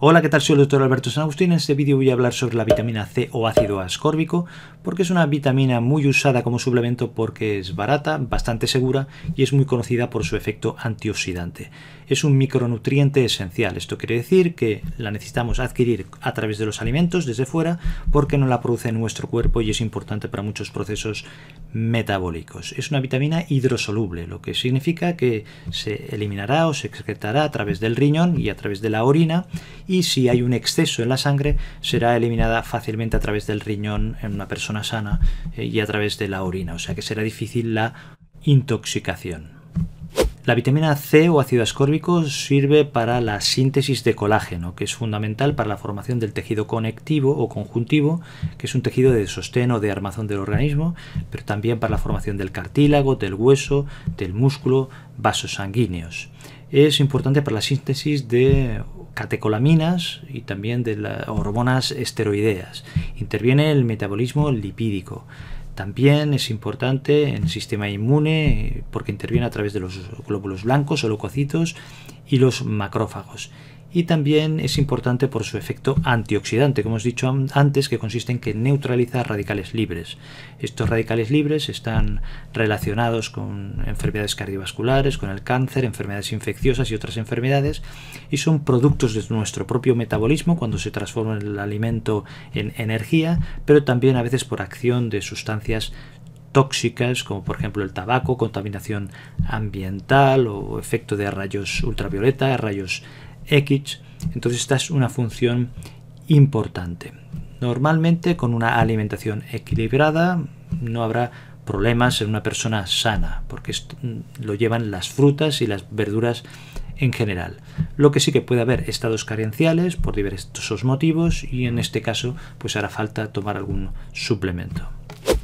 Hola, ¿qué tal? Soy el doctor Alberto San Agustín. En este vídeo voy a hablar sobre la vitamina C o ácido ascórbico, porque es una vitamina muy usada como suplemento porque es barata, bastante segura y es muy conocida por su efecto antioxidante es un micronutriente esencial. Esto quiere decir que la necesitamos adquirir a través de los alimentos desde fuera porque no la produce nuestro cuerpo y es importante para muchos procesos metabólicos. Es una vitamina hidrosoluble, lo que significa que se eliminará o se excretará a través del riñón y a través de la orina y si hay un exceso en la sangre será eliminada fácilmente a través del riñón en una persona sana eh, y a través de la orina, o sea que será difícil la intoxicación. La vitamina C o ácido ascórbico sirve para la síntesis de colágeno, que es fundamental para la formación del tejido conectivo o conjuntivo, que es un tejido de sostén o de armazón del organismo, pero también para la formación del cartílago, del hueso, del músculo, vasos sanguíneos. Es importante para la síntesis de catecolaminas y también de las hormonas esteroideas. Interviene el metabolismo lipídico. También es importante en el sistema inmune eh, porque interviene a través de los glóbulos blancos o leucocitos y los macrófagos y también es importante por su efecto antioxidante, como hemos dicho antes, que consiste en que neutraliza radicales libres. Estos radicales libres están relacionados con enfermedades cardiovasculares, con el cáncer, enfermedades infecciosas y otras enfermedades, y son productos de nuestro propio metabolismo cuando se transforma el alimento en energía, pero también a veces por acción de sustancias tóxicas como por ejemplo el tabaco, contaminación ambiental o efecto de rayos ultravioleta, rayos x, entonces esta es una función importante. Normalmente con una alimentación equilibrada no habrá problemas en una persona sana, porque mm, lo llevan las frutas y las verduras en general. Lo que sí que puede haber estados carenciales por diversos motivos y en este caso pues hará falta tomar algún suplemento.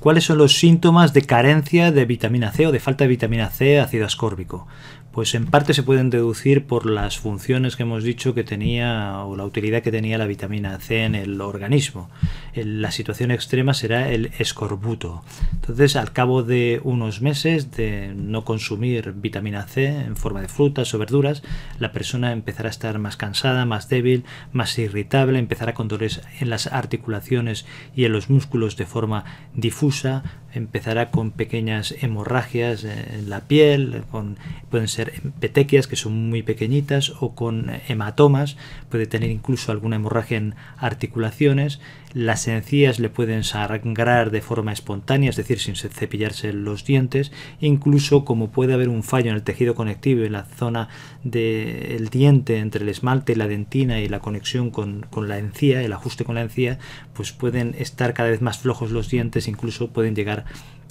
¿Cuáles son los síntomas de carencia de vitamina C o de falta de vitamina C ácido ascórbico? Pues en parte se pueden deducir por las funciones que hemos dicho que tenía o la utilidad que tenía la vitamina C en el organismo. la situación extrema será el escorbuto. Entonces, al cabo de unos meses de no consumir vitamina C en forma de frutas o verduras, la persona empezará a estar más cansada, más débil, más irritable, empezará con dolores en las articulaciones y en los músculos de forma difusa, empezará con pequeñas hemorragias en la piel, pueden ser petequias que son muy pequeñitas o con hematomas, puede tener incluso alguna hemorragia en articulaciones, las encías le pueden sangrar de forma espontánea, es decir, sin cepillarse los dientes, incluso como puede haber un fallo en el tejido conectivo en la zona del diente entre el esmalte y la dentina y la conexión con, con la encía, el ajuste con la encía, pues pueden estar cada vez más flojos los dientes, incluso pueden llegar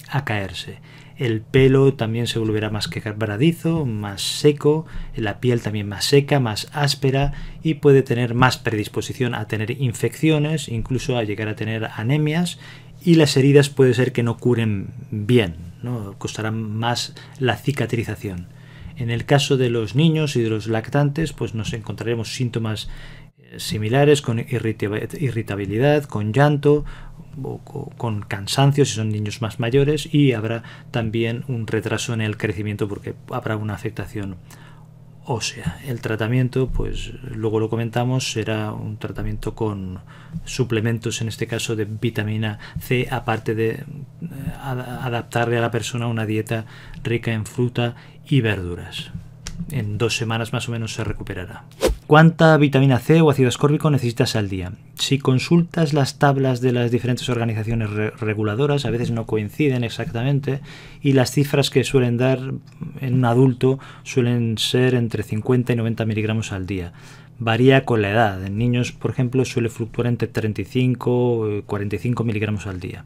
a caerse el pelo también se volverá más quebradizo, más seco, la piel también más seca, más áspera y puede tener más predisposición a tener infecciones, incluso a llegar a tener anemias y las heridas puede ser que no curen bien, ¿no? costará más la cicatrización. En el caso de los niños y de los lactantes, pues nos encontraremos síntomas similares, con irritabilidad, con llanto, con cansancio si son niños más mayores y habrá también un retraso en el crecimiento porque habrá una afectación ósea. El tratamiento, pues luego lo comentamos, será un tratamiento con suplementos, en este caso de vitamina C, aparte de eh, adaptarle a la persona una dieta rica en fruta y verduras. En dos semanas más o menos se recuperará. ¿Cuánta vitamina C o ácido ascórbico necesitas al día? Si consultas las tablas de las diferentes organizaciones reguladoras, a veces no coinciden exactamente y las cifras que suelen dar en un adulto suelen ser entre 50 y 90 miligramos al día. Varía con la edad. En niños, por ejemplo, suele fluctuar entre 35 y 45 eh, miligramos al día.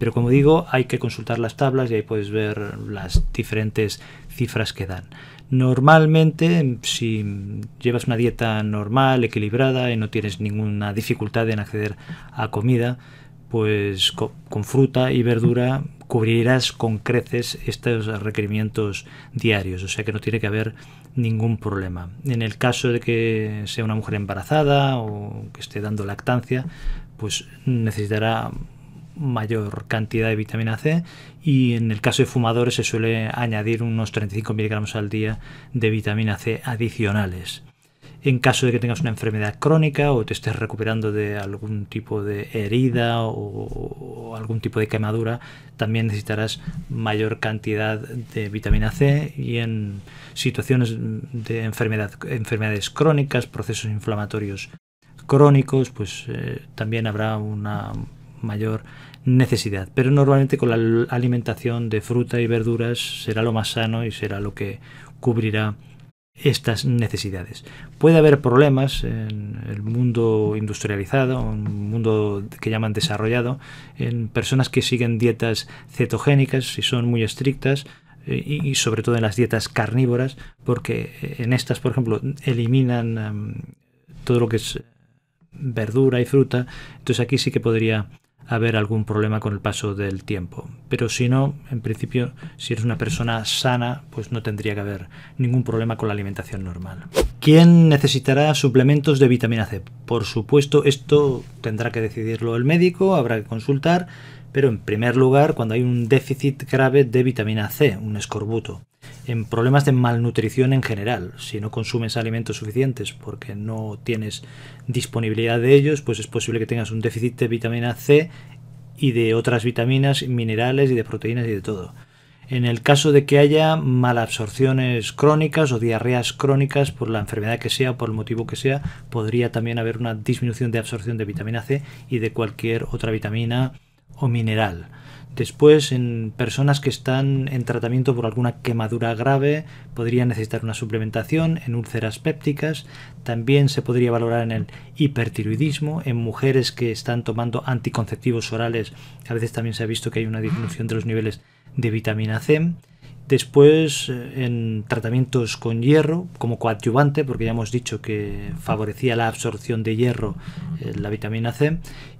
Pero como digo, hay que consultar las tablas y ahí puedes ver las diferentes cifras que dan. Normalmente, si llevas una dieta normal, equilibrada y no tienes ninguna dificultad en acceder a comida, pues con fruta y verdura cubrirás con creces estos requerimientos diarios, o sea que no tiene que haber ningún problema. En el caso de que sea una mujer embarazada o que esté dando lactancia, pues necesitará mayor cantidad de vitamina C y en el caso de fumadores se suele añadir unos 35 miligramos al día de vitamina C adicionales. En caso de que tengas una enfermedad crónica o te estés recuperando de algún tipo de herida o, algún tipo de quemadura, también necesitarás mayor cantidad de vitamina C y en situaciones de enfermedad, enfermedades crónicas, procesos inflamatorios crónicos, pues eh, también habrá una mayor necesidad. Pero normalmente con la alimentación de fruta y verduras será lo más sano y será lo que cubrirá estas necesidades. Puede haber problemas en el mundo industrializado, un mundo que llaman desarrollado, en personas que siguen dietas cetogénicas, si son muy estrictas, y, sobre todo en las dietas carnívoras, porque en estas, por ejemplo, eliminan em, todo lo que es verdura y fruta, entonces aquí sí que podría haber algún problema con el paso del tiempo. Pero si no, en principio, si eres una persona sana, pues no tendría que haber ningún problema con la alimentación normal. ¿Quién necesitará suplementos de vitamina C? Por supuesto, esto tendrá que decidirlo el médico, habrá que consultar, pero en primer lugar, cuando hay un déficit grave de vitamina C, un escorbuto en problemas de malnutrición en general. Si no consumes alimentos suficientes porque no tienes disponibilidad de ellos, pues es posible que tengas un déficit de vitamina C y de otras vitaminas, minerales y de proteínas y de todo. En el caso de que haya malabsorciones crónicas o diarreas crónicas por la enfermedad que sea, por el motivo que sea, podría también haber una disminución de absorción de vitamina C y de cualquier otra vitamina o mineral. Después, en personas que están en tratamiento por alguna quemadura grave, podría necesitar una suplementación en úlceras pépticas. También se podría valorar en el hipertiroidismo. En mujeres que están tomando anticonceptivos orales, a veces también se ha visto que hay una disminución de los niveles de vitamina C. Después, eh, en tratamientos con hierro, como coadyuvante, porque ya hemos dicho que favorecía la absorción de hierro, eh, la vitamina C.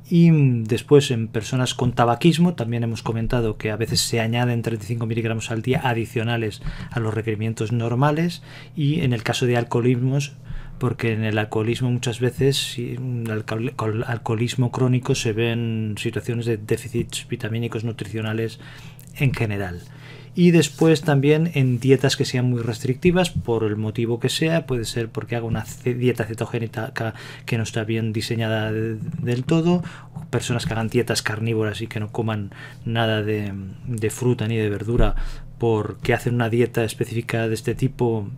Y después, en personas con tabaquismo, también hemos comentado que a veces se añaden 35 miligramos al día adicionales a los requerimientos normales. Y en el caso de alcoholismos, porque en el alcoholismo muchas veces, en el alcoholismo crónico, se ven situaciones de déficits vitamínicos nutricionales en general. Y después también en dietas que sean muy restrictivas, por el motivo que sea, puede ser porque haga una dieta cetogénica que no está bien diseñada del todo, personas que hagan dietas carnívoras y que no coman nada de, de fruta ni de verdura porque hacen una dieta específica de este tipo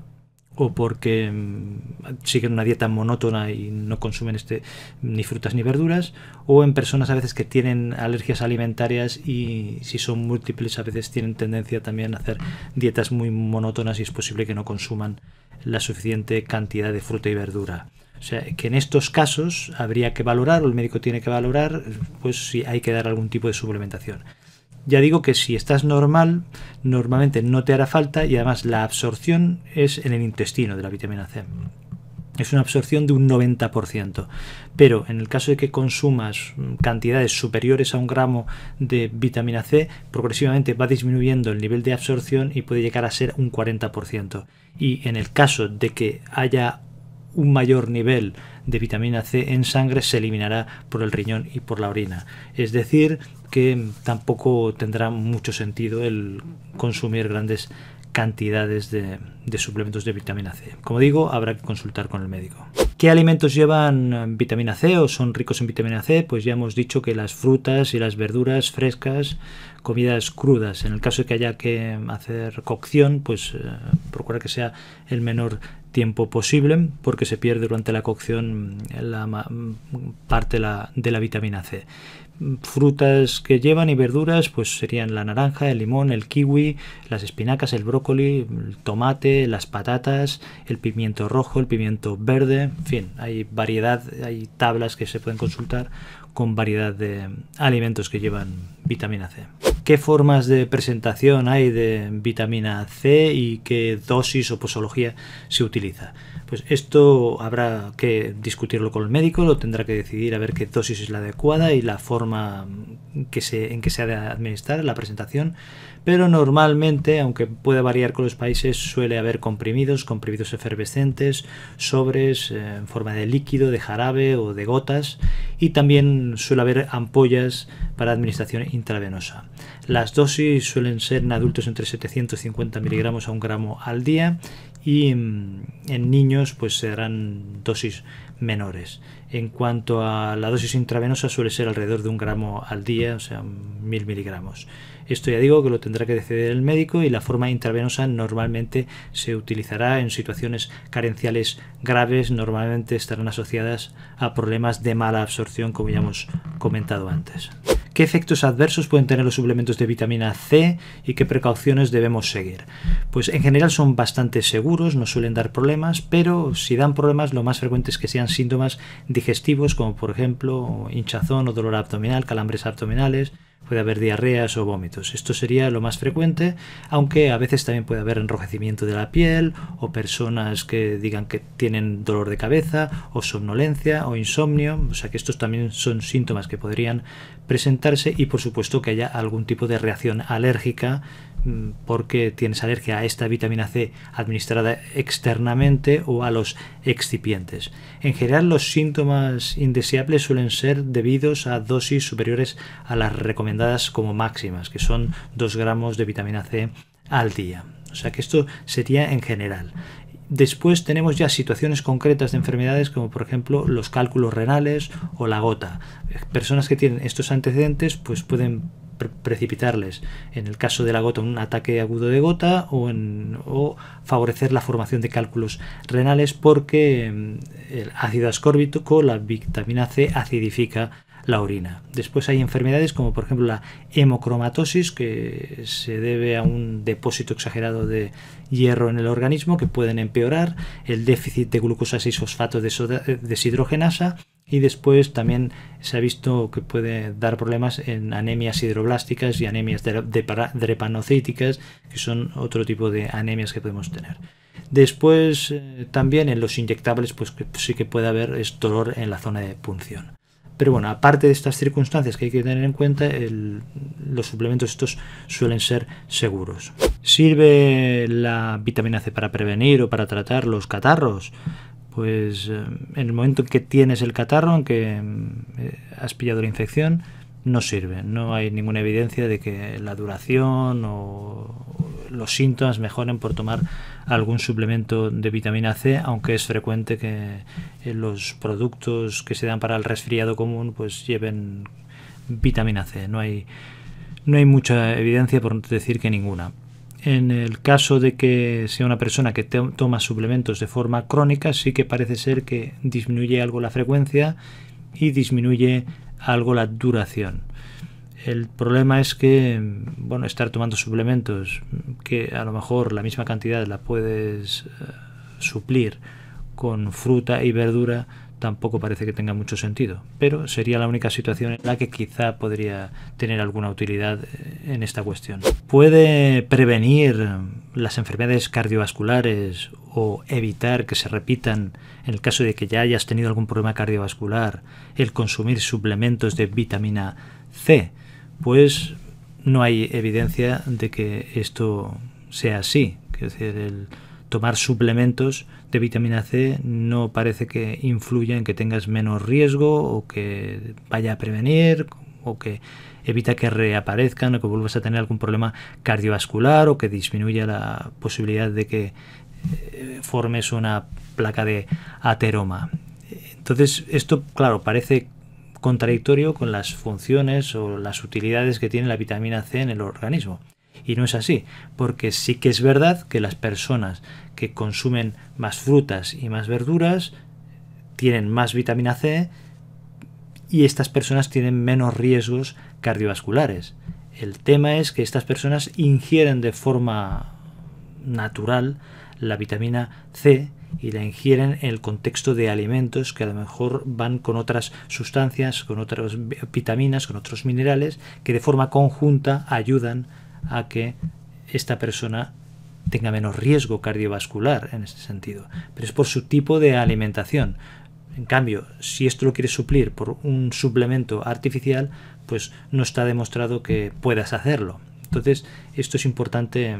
o porque mm, siguen una dieta monótona y no consumen este, ni frutas ni verduras, o en personas a veces que tienen alergias alimentarias y si son múltiples a veces tienen tendencia también a hacer dietas muy monótonas y es posible que no consuman la suficiente cantidad de fruta y verdura. O sea, que en estos casos habría que valorar, o el médico tiene que valorar, pues si hay que dar algún tipo de suplementación ya digo que si estás normal, normalmente no te hará falta y además la absorción es en el intestino de la vitamina C. Es una absorción de un 90%. Pero en el caso de que consumas mm, cantidades superiores a un gramo de vitamina C, progresivamente va disminuyendo el nivel de absorción y puede llegar a ser un 40%. Y en el caso de que haya un mayor nivel de vitamina C en sangre se eliminará por el riñón y por la orina. Es decir, que tampoco tendrá mucho sentido el consumir grandes cantidades de, suplementos de vitamina C. Como digo, habrá que consultar con el médico. ¿Qué alimentos llevan eh, vitamina C o son ricos en vitamina C? Pues ya hemos dicho que las frutas y las verduras frescas, comidas crudas. En el caso de que haya que hacer cocción, pues eh, procura procurar que sea el menor tiempo posible porque se pierde durante la cocción la parte de la vitamina C. Frutas que llevan y verduras pues serían la naranja, el limón, el kiwi, las espinacas, el brócoli, el tomate, las patatas, el pimiento rojo, el pimiento verde, en fin, hay variedad, hay tablas que se pueden consultar con variedad de alimentos que llevan vitamina C qué formas de presentación hay de vitamina C y qué dosis o posología se utiliza. Pues esto habrá que discutirlo con el médico, lo tendrá que decidir a ver qué dosis es la adecuada y la forma en que se ha de administrar la presentación. Pero normalmente, aunque pueda variar con los países, suele haber comprimidos, comprimidos efervescentes, sobres eh, en forma de líquido, de jarabe o de gotas y también suele haber ampollas para administración intravenosa. Las dosis suelen ser en adultos entre 750 miligramos a un gramo al día y mm, en, niños pues serán dosis menores. En cuanto a la dosis intravenosa suele ser alrededor de un gramo al día, o sea, mil miligramos. Esto ya digo que lo tendrá que decidir el médico y la forma intravenosa normalmente se utilizará en situaciones carenciales graves, normalmente estarán asociadas a problemas de mala absorción como ya hemos comentado antes qué efectos adversos pueden tener los suplementos de vitamina C y qué precauciones debemos seguir. Pues en general son bastante seguros, no suelen dar problemas, pero si dan problemas lo más frecuente es que sean síntomas digestivos como por ejemplo hinchazón o dolor abdominal, calambres abdominales, puede haber diarreas o vómitos. Esto sería lo más frecuente, aunque a veces también puede haber enrojecimiento de la piel o personas que digan que tienen dolor de cabeza o somnolencia o insomnio. O sea que estos también son síntomas que podrían presentarse y por supuesto que haya algún tipo de reacción alérgica mm, porque tienes alergia a esta vitamina C administrada externamente o a los excipientes. En general los síntomas indeseables suelen ser debidos a dosis superiores a las recomendaciones dadas como máximas, que son 2 gramos de vitamina C al día. O sea que esto sería en general. Después tenemos ya situaciones concretas de enfermedades como por ejemplo los cálculos renales o la gota. Personas que tienen estos antecedentes pues pueden precipitarles en el caso de la gota un ataque agudo de gota o, favorecer la formación de cálculos renales porque mm, el ácido ascórbico, la vitamina C acidifica la orina. Después hay enfermedades como por ejemplo la hemocromatosis, que se debe a un depósito exagerado de hierro en el organismo, que pueden empeorar, el déficit de glucosa 6-fosfato eh, deshidrogenasa, y después también se ha visto que puede dar problemas en anemias hidroblásticas y anemias drepanocíticas, que son otro tipo de anemias que podemos tener. Después eh, también en los inyectables pues sí que puede haber dolor en la zona de punción. Pero bueno, aparte de estas circunstancias que hay que tener en cuenta, los suplementos estos suelen ser seguros. ¿Sirve la vitamina C para prevenir o para tratar los catarros? Pues eh, en el momento en que tienes el catarro, en que mm, eh, has pillado la infección, no sirve. No hay ninguna evidencia de que la duración o los síntomas mejoren por tomar algún suplemento de vitamina C, aunque es frecuente que eh, los productos que se dan para el resfriado común pues lleven vitamina C. No hay, no hay mucha evidencia por decir que ninguna. En el caso de que sea una persona que toma suplementos de forma crónica, sí que parece ser que disminuye algo la frecuencia y disminuye algo la duración. El problema es que, bueno, estar tomando suplementos que a lo mejor la misma cantidad la puedes eh, suplir con fruta y verdura tampoco parece que tenga mucho sentido, pero sería la única situación en la que quizá podría tener alguna utilidad eh, en esta cuestión. Puede prevenir las enfermedades cardiovasculares o evitar que se repitan en el caso de que ya hayas tenido algún problema cardiovascular, el consumir suplementos de vitamina C, pues no hay evidencia de que esto sea así. Es decir, el tomar suplementos de vitamina C no parece que influya en que tengas menos riesgo o que vaya a prevenir o que evita que reaparezcan o que vuelvas a tener algún problema cardiovascular o que disminuya la posibilidad de que eh, formes una placa de ateroma. Entonces, esto, claro, parece contradictorio con las funciones o las utilidades que tiene la vitamina C en el organismo. Y no es así, porque sí que es verdad que las personas que consumen más frutas y más verduras tienen más vitamina C y estas personas tienen menos riesgos cardiovasculares. El tema es que estas personas ingieren de forma natural la vitamina C y la ingieren en el contexto de alimentos que a lo mejor van con otras sustancias, con otras vitaminas, con otros minerales, que de forma conjunta ayudan a que esta persona tenga menos riesgo cardiovascular en este sentido. Pero es por su tipo de alimentación. En cambio, si esto lo quieres suplir por un suplemento artificial, pues no está demostrado que puedas hacerlo. Entonces, esto es importante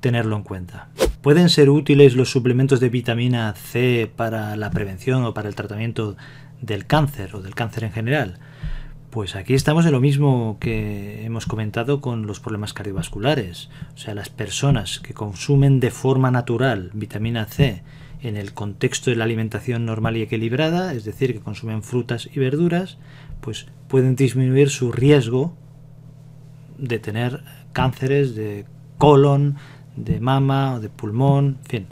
tenerlo en cuenta. ¿Pueden ser útiles los suplementos de vitamina C para la prevención o para el tratamiento del cáncer o del cáncer en general? Pues aquí estamos en lo mismo que hemos comentado con los problemas cardiovasculares. O sea, las personas que consumen de forma natural vitamina C en el contexto de la alimentación normal y equilibrada, es decir, que consumen frutas y verduras, pues pueden disminuir su riesgo de tener cánceres de colon, de mama o de pulmón, en fin.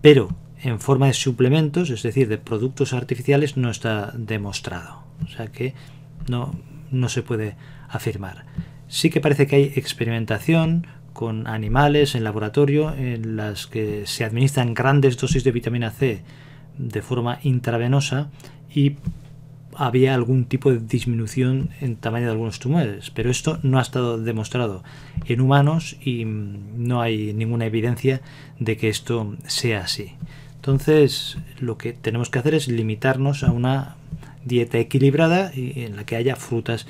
Pero en forma de suplementos, es decir, de productos artificiales, no está demostrado. O sea que no, no se puede afirmar. Sí que parece que hay experimentación con animales en laboratorio en las que se administran grandes dosis de vitamina C de forma intravenosa y había algún tipo de disminución en tamaño de algunos tumores, pero esto no ha estado demostrado en humanos y mm, no hay ninguna evidencia de que esto sea así. Entonces, lo que tenemos que hacer es limitarnos a una dieta equilibrada y en la que haya frutas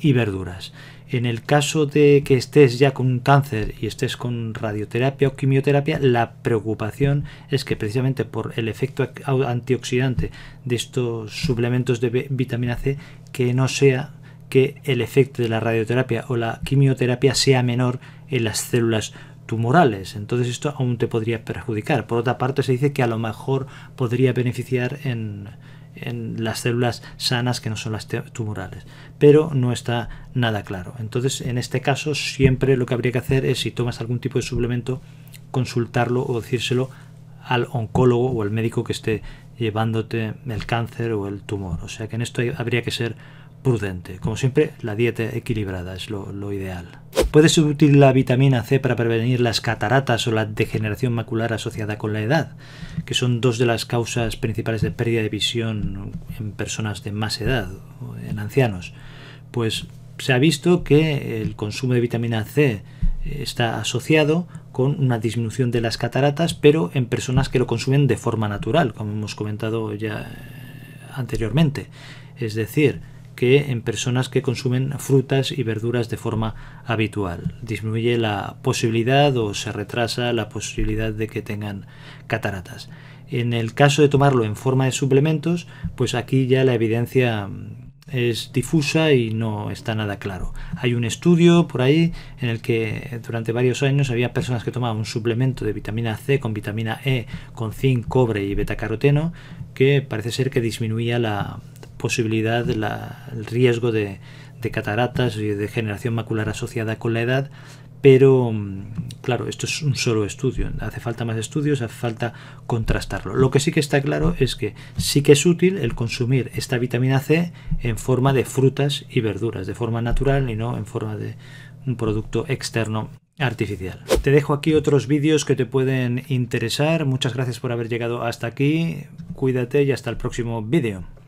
y verduras. En el caso de que estés ya con un cáncer y estés con radioterapia o quimioterapia, la preocupación es que precisamente por el efecto antioxidante de estos suplementos de vitamina C, que no sea que el efecto de la radioterapia o la quimioterapia sea menor en las células tumorales. Entonces esto aún te podría perjudicar. Por otra parte, se dice que a lo mejor podría beneficiar en en las células sanas que no son las tumorales. Pero no está nada claro. Entonces, en este caso, siempre lo que habría que hacer es, si tomas algún tipo de suplemento, consultarlo o decírselo al oncólogo o al médico que esté llevándote el cáncer o el tumor. O sea que en esto habría que ser prudente. Como siempre, la dieta equilibrada es lo, ideal. Puede ser útil la vitamina C para prevenir las cataratas o la degeneración macular asociada con la edad, que son dos de las causas principales de pérdida de visión en personas de más edad, en ancianos. Pues se ha visto que el consumo de vitamina C eh, está asociado con una disminución de las cataratas, pero en personas que lo consumen de forma natural, como hemos comentado ya eh, anteriormente. Es decir, que en personas que consumen frutas y verduras de forma habitual. Disminuye la posibilidad o se retrasa la posibilidad de que tengan cataratas. En el caso de tomarlo en forma de suplementos, pues aquí ya la evidencia mm, es difusa y no está nada claro. Hay un estudio por ahí en el que durante varios años había personas que tomaban un suplemento de vitamina C con vitamina E, con zinc, cobre y betacaroteno, que parece ser que disminuía la, posibilidad, el riesgo de, de cataratas y de generación macular asociada con la edad, pero mm, claro, esto es un solo estudio, hace falta más estudios, hace falta contrastarlo. Lo que sí que está claro es que sí que es útil el consumir esta vitamina C en forma de frutas y verduras, de forma natural y no en forma de un producto externo artificial. Te dejo aquí otros vídeos que te pueden interesar, muchas gracias por haber llegado hasta aquí, cuídate y hasta el próximo vídeo.